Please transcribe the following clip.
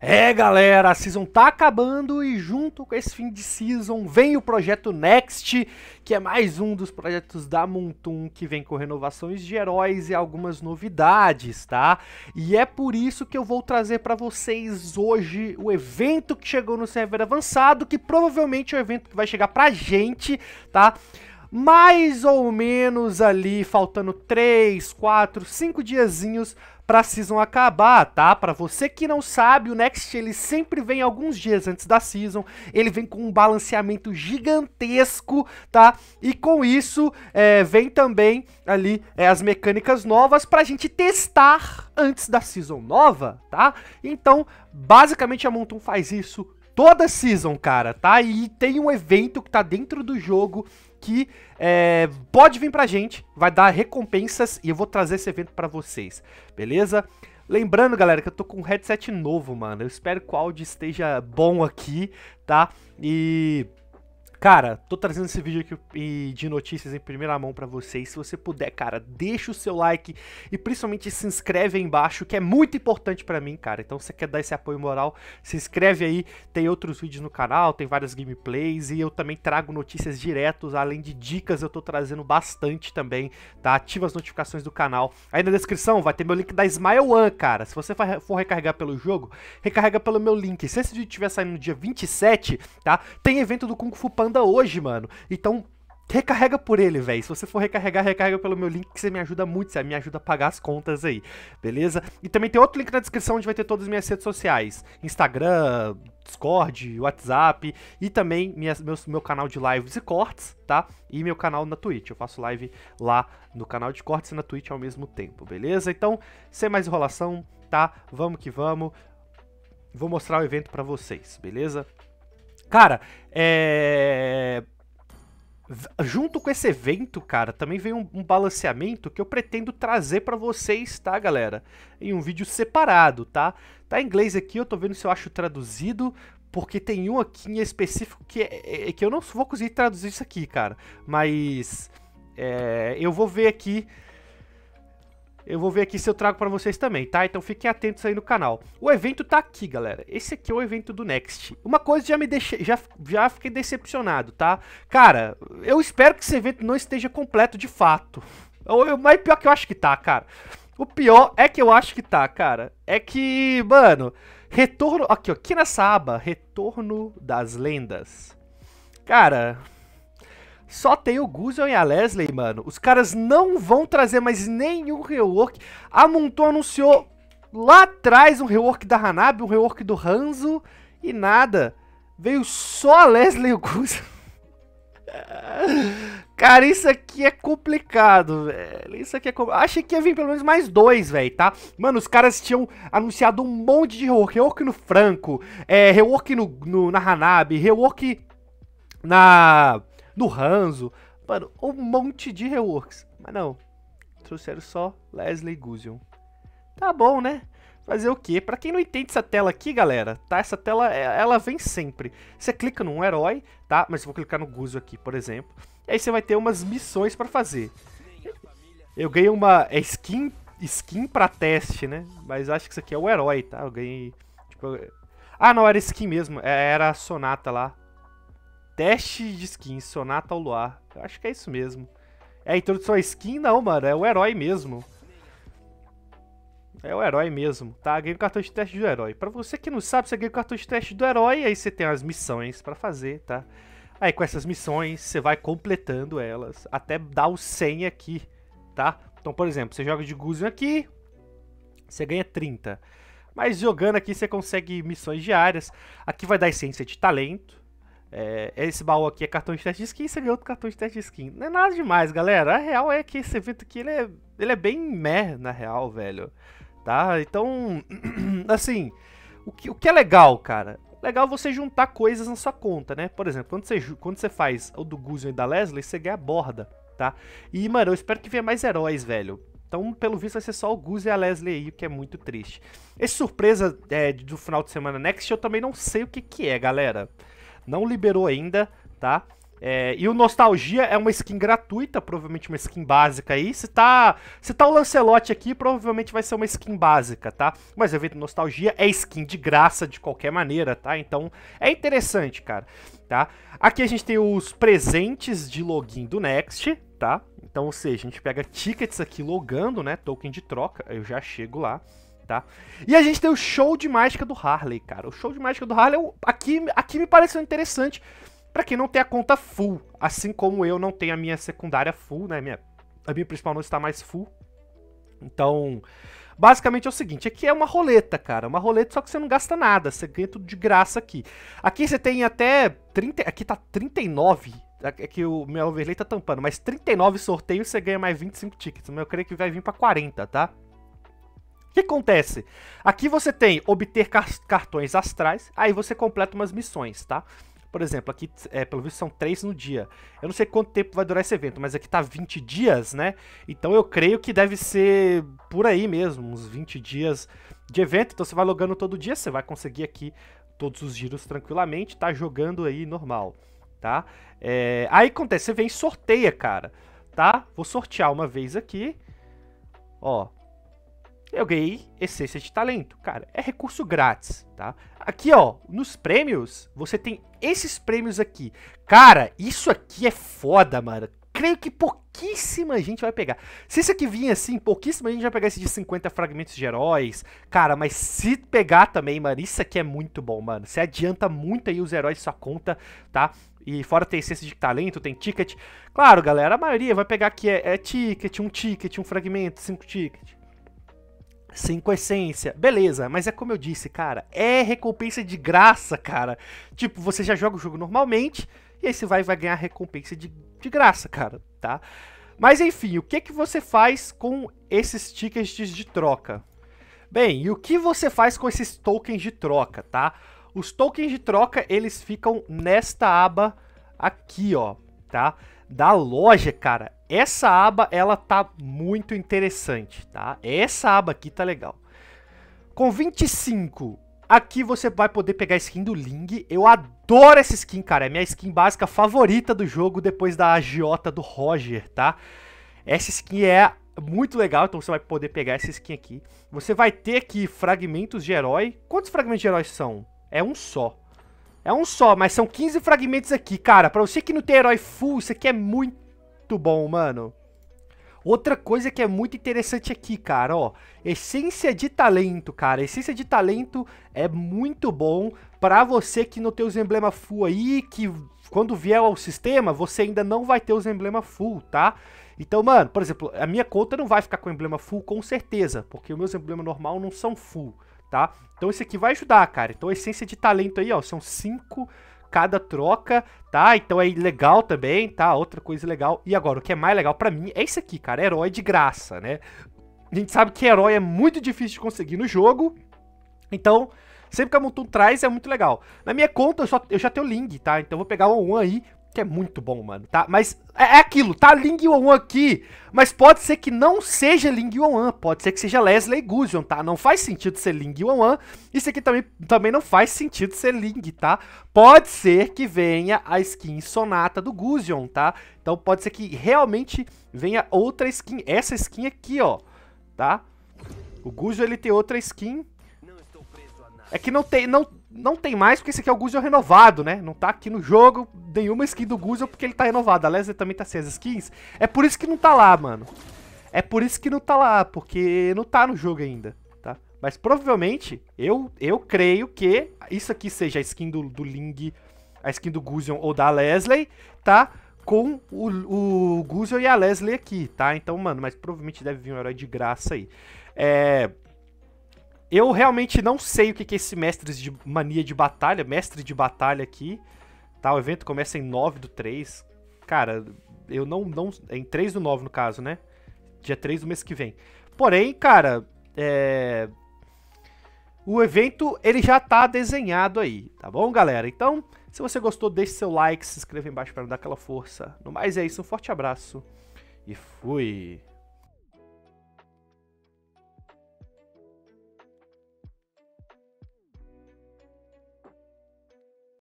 É, galera, a season tá acabando e junto com esse fim de season vem o projeto Next, que é mais um dos projetos da Montum que vem com renovações de heróis e algumas novidades, tá? E é por isso que eu vou trazer para vocês hoje o evento que chegou no server avançado, que provavelmente é o evento que vai chegar pra gente, tá? mais ou menos ali, faltando 3, 4, 5 diazinhos pra season acabar, tá? Pra você que não sabe, o Next ele sempre vem alguns dias antes da season, ele vem com um balanceamento gigantesco, tá? E com isso, é, vem também ali é, as mecânicas novas pra gente testar antes da season nova, tá? Então, basicamente a Montum faz isso toda season, cara, tá? E tem um evento que tá dentro do jogo que é, pode vir pra gente, vai dar recompensas e eu vou trazer esse evento para vocês, beleza? Lembrando, galera, que eu tô com um headset novo, mano. Eu espero que o áudio esteja bom aqui, tá? E Cara, tô trazendo esse vídeo aqui de notícias em primeira mão para vocês. Se você puder, cara, deixa o seu like e principalmente se inscreve aí embaixo, que é muito importante para mim, cara. Então, se você quer dar esse apoio moral, se inscreve aí. Tem outros vídeos no canal, tem várias gameplays e eu também trago notícias diretos, além de dicas, eu tô trazendo bastante também, tá? Ativa as notificações do canal. Aí na descrição vai ter meu link da Smile One, cara. Se você for recarregar pelo jogo, recarrega pelo meu link. Se esse vídeo estiver saindo no dia 27, tá? Tem evento do Kung Fu Panda banda hoje, mano. Então, recarrega por ele, velho. Se você for recarregar, recarrega pelo meu link que você me ajuda muito, você me ajuda a pagar as contas aí, beleza? E também tem outro link na descrição onde vai ter todas as minhas redes sociais: Instagram, Discord, WhatsApp e também minhas, meus, meu canal de lives e cortes, tá? E meu canal na Twitch. Eu faço live lá no canal de cortes e na Twitch ao mesmo tempo, beleza? Então, sem mais enrolação, tá? Vamos que vamos. Vou mostrar o evento para vocês, beleza? Cara, é junto com esse evento, cara, também veio um, um balanceamento que eu pretendo trazer para vocês, tá, galera? Em um vídeo separado, tá? Tá em inglês aqui, eu tô vendo se eu acho traduzido, porque tem um aqui em específico que, é, é, é que eu não vou conseguir traduzir isso aqui, cara. Mas é, eu vou ver aqui eu vou ver aqui se eu trago para vocês também, tá? Então fiquem atentos aí no canal. O evento tá aqui, galera. Esse aqui é o evento do Next. Uma coisa já me deixei, já, já fiquei decepcionado, tá? Cara, eu espero que esse evento não esteja completo de fato. Eu, é é mas pior que eu acho que tá, cara. O pior é que eu acho que tá, cara. É que, mano, retorno... Aqui, ó, aqui nessa aba, retorno das lendas. Cara, só tem o Guzel e a Leslie, mano. Os caras não vão trazer mais nenhum rework. A Monton anunciou lá atrás um rework da Hanabi, um rework do Hanzo e nada. Veio só a Leslie e o Guzel. Cara, isso aqui é complicado, velho. Isso aqui é complicado. Achei que ia vir pelo menos mais dois, velho, tá? Mano, os caras tinham anunciado um monte de rework. Rework no Franco, é, rework no, no, na Hanabi, rework na do Ranzo, mano, um monte de reworks. Mas não, trouxeram só Leslie Guzion. Tá bom, né? Fazer o quê? Pra quem não entende essa tela aqui, galera, tá? Essa tela, é, ela vem sempre. Você clica num herói, tá? Mas eu vou clicar no Guzo aqui, por exemplo. E aí você vai ter umas missões pra fazer. Eu ganhei uma é skin, skin pra teste, né? Mas acho que isso aqui é o herói, tá? Eu ganhei, tipo... Ah, não, era skin mesmo. É, era a Sonata lá. Teste de skin, Sonata ao Luar. Eu acho que é isso mesmo. É a introdução à skin? Não, mano, é o herói mesmo. É o herói mesmo, tá? Ganhei o cartão de teste do herói. Pra você que não sabe, você é ganha o cartão de teste do herói, aí você tem as missões para fazer, tá? Aí com essas missões, você vai completando elas, até dar o 100 aqui, tá? Então, por exemplo, você joga de Guzion aqui, você ganha 30. Mas jogando aqui, você consegue missões diárias. Aqui vai dar essência de talento, é, é, esse baú aqui é cartão de teste de skin, esse aqui é outro cartão de teste de skin. Não é nada demais, galera. A real é que esse evento aqui, ele é, ele é bem meh, na real, velho. Tá? Então, assim, o que, o que é legal, cara? Legal você juntar coisas na sua conta, né? Por exemplo, quando você, quando você faz o do Guzion e da Leslie, você ganha a borda, tá? E, mano, eu espero que venha mais heróis, velho. Então, pelo visto, vai ser só o Gus e a Leslie aí, o que é muito triste. Essa surpresa é, do final de semana Next, eu também não sei o que, que é, galera. Não liberou ainda, tá? É, e o Nostalgia é uma skin gratuita, provavelmente uma skin básica aí. Se tá, se tá o Lancelote aqui, provavelmente vai ser uma skin básica, tá? Mas o evento Nostalgia é skin de graça de qualquer maneira, tá? Então é interessante, cara, tá? Aqui a gente tem os presentes de login do Next, tá? Então, ou seja, a gente pega tickets aqui logando, né? Token de troca, eu já chego lá tá? E a gente tem o show de mágica do Harley, cara. O show de mágica do Harley, é aqui, aqui me pareceu interessante para quem não tem a conta full. Assim como eu não tenho a minha secundária full, né? Minha, a minha principal não está mais full. Então, basicamente é o seguinte, aqui é uma roleta, cara, uma roleta só que você não gasta nada, você ganha tudo de graça aqui. Aqui você tem até 30, aqui tá 39, aqui é, é o meu overlay tá tampando, mas 39 sorteios você ganha mais 25 tickets, mas eu creio que vai vir para 40, tá? que acontece? Aqui você tem obter cartões astrais, aí você completa umas missões, tá? Por exemplo, aqui, é, pelo visto, são três no dia. Eu não sei quanto tempo vai durar esse evento, mas aqui tá 20 dias, né? Então eu creio que deve ser por aí mesmo, uns 20 dias de evento. Então você vai logando todo dia, você vai conseguir aqui todos os giros tranquilamente, tá? Jogando aí normal, tá? É, aí acontece, você vem e sorteia, cara, tá? Vou sortear uma vez aqui, ó eu ganhei essência de talento. Cara, é recurso grátis, tá? Aqui, ó, nos prêmios, você tem esses prêmios aqui. Cara, isso aqui é foda, mano. Creio que pouquíssima gente vai pegar. Se isso aqui vir assim, pouquíssima gente vai pegar esse de 50 fragmentos de heróis. Cara, mas se pegar também, mano, isso aqui é muito bom, mano. Você adianta muito aí os heróis sua conta, tá? E fora ter essência de talento, tem ticket. Claro, galera, a maioria vai pegar aqui é, é ticket, um ticket, um fragmento, cinco tickets. Cinco essência. Beleza, mas é como eu disse, cara, é recompensa de graça, cara. Tipo, você já joga o jogo normalmente, e aí você vai, vai ganhar recompensa de, de graça, cara, tá? Mas enfim, o que, que você faz com esses tickets de troca? Bem, e o que você faz com esses tokens de troca, tá? Os tokens de troca, eles ficam nesta aba aqui, ó, tá? da loja, cara, essa aba ela tá muito interessante, tá? Essa aba aqui tá legal. Com 25, aqui você vai poder pegar a skin do Ling. Eu adoro essa skin, cara. É minha skin básica favorita do jogo depois da agiota do Roger, tá? Essa skin é muito legal, então você vai poder pegar essa skin aqui. Você vai ter aqui fragmentos de herói. Quantos fragmentos de herói são? É um só. É um só, mas são 15 fragmentos aqui. Cara, pra você que não tem herói full, isso aqui é muito bom, mano. Outra coisa que é muito interessante aqui, cara, ó. Essência de talento, cara. Essência de talento é muito bom pra você que não tem os emblemas full aí, que quando vier ao sistema, você ainda não vai ter os emblemas full, tá? Então, mano, por exemplo, a minha conta não vai ficar com emblema full com certeza, porque os meus emblemas normal não são full tá? Então esse aqui vai ajudar, cara. Então a essência de talento aí, ó, são 5 cada troca, tá? Então é legal também, tá? Outra coisa legal. E agora, o que é mais legal para mim é isso aqui, cara, herói de graça, né? A gente sabe que herói é muito difícil de conseguir no jogo, então... Sempre que a Mutum traz é muito legal. Na minha conta, eu, só, eu já tenho Ling, tá? Então eu vou pegar um, um aí que é muito bom, mano, tá? Mas é, é, aquilo, tá Ling Yuan aqui, mas pode ser que não seja Ling Yuan, pode ser que seja Leslie Guzion, tá? Não faz sentido ser Ling Yuan, isso aqui também, também não faz sentido ser Ling, tá? Pode ser que venha a skin Sonata do Guzion, tá? Então pode ser que realmente venha outra skin, essa skin aqui, ó, tá? O Guzion, ele tem outra skin... É que não tem, não, não tem mais, porque esse aqui é o Guzel renovado, né? Não tá aqui no jogo nenhuma skin do Guzel, porque ele tá renovado. Aliás, ele também tá sem as skins. É por isso que não tá lá, mano. É por isso que não tá lá, porque não tá no jogo ainda, tá? Mas provavelmente, eu, eu creio que isso aqui seja a skin do, do Ling, a skin do Guzion ou da Leslie, tá? Com o, o Guzion e a Leslie aqui, tá? Então, mano, mas provavelmente deve vir um herói de graça aí. É... Eu realmente não sei o que é esse Mestres de Mania de Batalha, Mestre de Batalha aqui. Tá, o evento começa em 9 do 3. Cara, eu não... não é em 3 do 9, no caso, né? Dia 3 do mês que vem. Porém, cara, é... O evento, ele já tá desenhado aí, tá bom, galera? Então, se você gostou, deixe seu like, se inscreva embaixo para dar aquela força. No mais é isso, um forte abraço e fui!